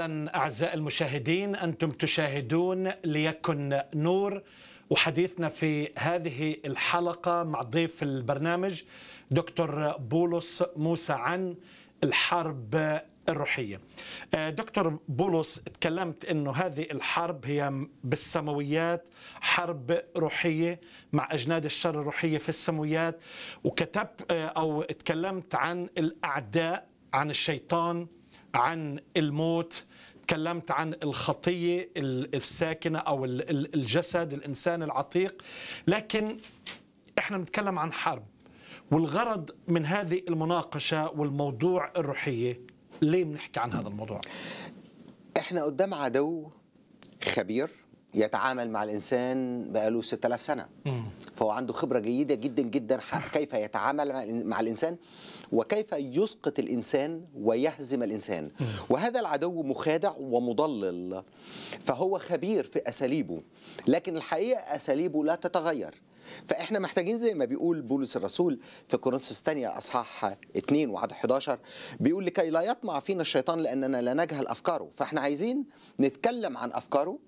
اهلا اعزائي المشاهدين انتم تشاهدون ليكن نور وحديثنا في هذه الحلقه مع ضيف البرنامج دكتور بولس موسى عن الحرب الروحيه. آه، دكتور بولس تكلمت انه هذه الحرب هي بالسماويات حرب روحيه مع اجناد الشر الروحيه في السماويات وكتب آه، او تكلمت عن الاعداء عن الشيطان عن الموت تكلمت عن الخطية الساكنة أو الجسد الإنسان العتيق لكن إحنا بنتكلم عن حرب والغرض من هذه المناقشة والموضوع الروحية ليه بنحكي عن هذا الموضوع؟ إحنا قدام عدو خبير يتعامل مع الانسان بقاله 6000 سنه فهو عنده خبره جيده جدا جدا كيف يتعامل مع الانسان وكيف يسقط الانسان ويهزم الانسان وهذا العدو مخادع ومضلل فهو خبير في اساليبه لكن الحقيقه اساليبه لا تتغير فاحنا محتاجين زي ما بيقول بولس الرسول في كورنثوس الثانيه اصحاح 2 وعدد 11 بيقول لكي لا يطمع فينا الشيطان لاننا لا نجهل افكاره فاحنا عايزين نتكلم عن افكاره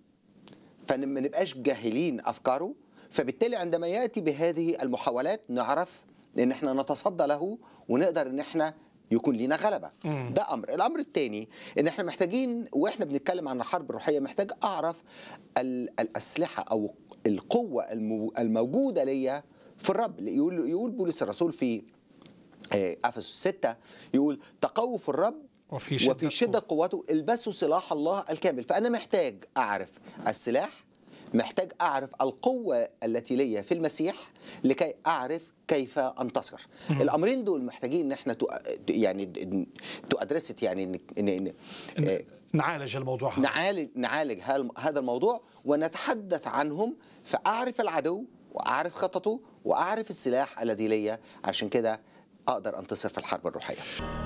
فما نبقاش جاهلين افكاره فبالتالي عندما ياتي بهذه المحاولات نعرف ان احنا نتصدى له ونقدر ان احنا يكون لينا غلبة مم. ده أمر الأمر الثاني إن إحنا محتاجين وإحنا بنتكلم عن الحرب الروحية محتاج أعرف الأسلحة أو القوة الموجودة ليا في الرب يقول يقول بولس الرسول في آه، افسس 6 يقول تقوف الرب وفي شدة, وفي شدة قوته البسوا سلاح الله الكامل فأنا محتاج أعرف السلاح محتاج أعرف القوة التي لي في المسيح لكي أعرف كيف أنتصر الأمرين دول محتاجين إن احنا يعني تو يعني إن يعني إن آه، نعالج الموضوع هذا نعالج نعالج هذا الموضوع ونتحدث عنهم فأعرف العدو وأعرف خططه وأعرف السلاح الذي لي عشان كده أقدر أنتصر في الحرب الروحية